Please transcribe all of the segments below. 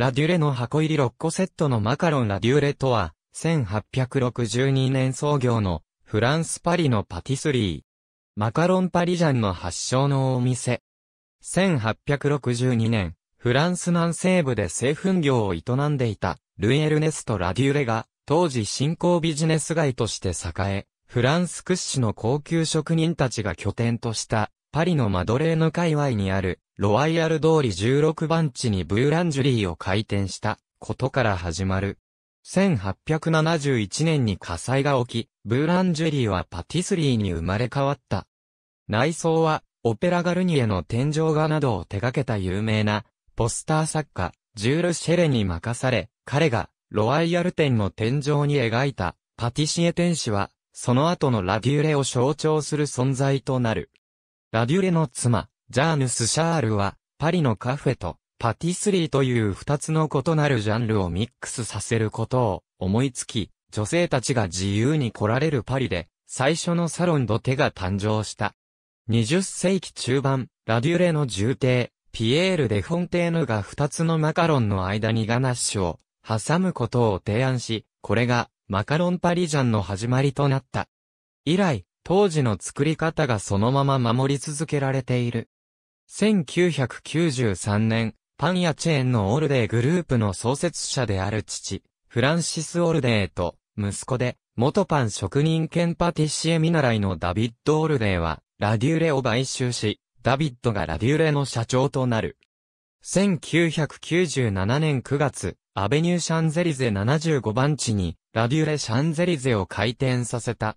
ラデュレの箱入り6個セットのマカロンラデュレとは、1862年創業のフランスパリのパティスリー。マカロンパリジャンの発祥のお店。1862年、フランス南西部で製粉業を営んでいた、ルイエルネスとラデュレが、当時新興ビジネス街として栄え、フランス屈指の高級職人たちが拠点とした、パリのマドレーヌ界隈にある、ロワイヤル通り16番地にブーランジュリーを開店したことから始まる。1871年に火災が起き、ブーランジュリーはパティスリーに生まれ変わった。内装は、オペラガルニエの天井画などを手掛けた有名な、ポスター作家、ジュール・シェレに任され、彼が、ロワイヤル店の天井に描いた、パティシエ天使は、その後のラデューレを象徴する存在となる。ラデューレの妻、ジャーヌス・シャールは、パリのカフェと、パティスリーという二つの異なるジャンルをミックスさせることを思いつき、女性たちが自由に来られるパリで、最初のサロンドテが誕生した。20世紀中盤、ラデュレの重帝、ピエール・デ・フォンテーヌが二つのマカロンの間にガナッシュを挟むことを提案し、これがマカロンパリジャンの始まりとなった。以来、当時の作り方がそのまま守り続けられている。1993年、パン屋チェーンのオルデーグループの創設者である父、フランシス・オルデーと、息子で、元パン職人兼パティシエ見習いのダビッド・オルデーは、ラデューレを買収し、ダビッドがラデューレの社長となる。1997年9月、アベニューシャンゼリゼ75番地に、ラデューレシャンゼリゼを開店させた。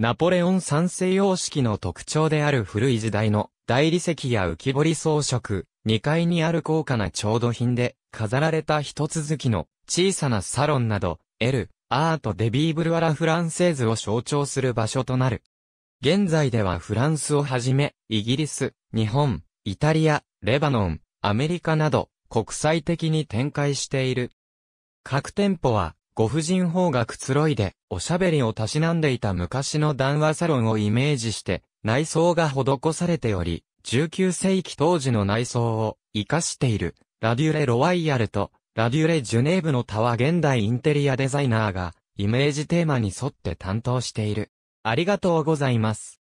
ナポレオン三世様式の特徴である古い時代の大理石や浮き彫り装飾、2階にある高価な調度品で、飾られた一続きの小さなサロンなど、L、アートデビーブルアラフランセーズを象徴する場所となる。現在ではフランスをはじめ、イギリス、日本、イタリア、レバノン、アメリカなど、国際的に展開している。各店舗は、ご婦人方がくつろいで、おしゃべりをたしなんでいた昔の談話サロンをイメージして、内装が施されており、19世紀当時の内装を活かしている、ラデュレ・ロワイヤルと、ラデュレ・ジュネーブのタワー現代インテリアデザイナーが、イメージテーマに沿って担当している。ありがとうございます。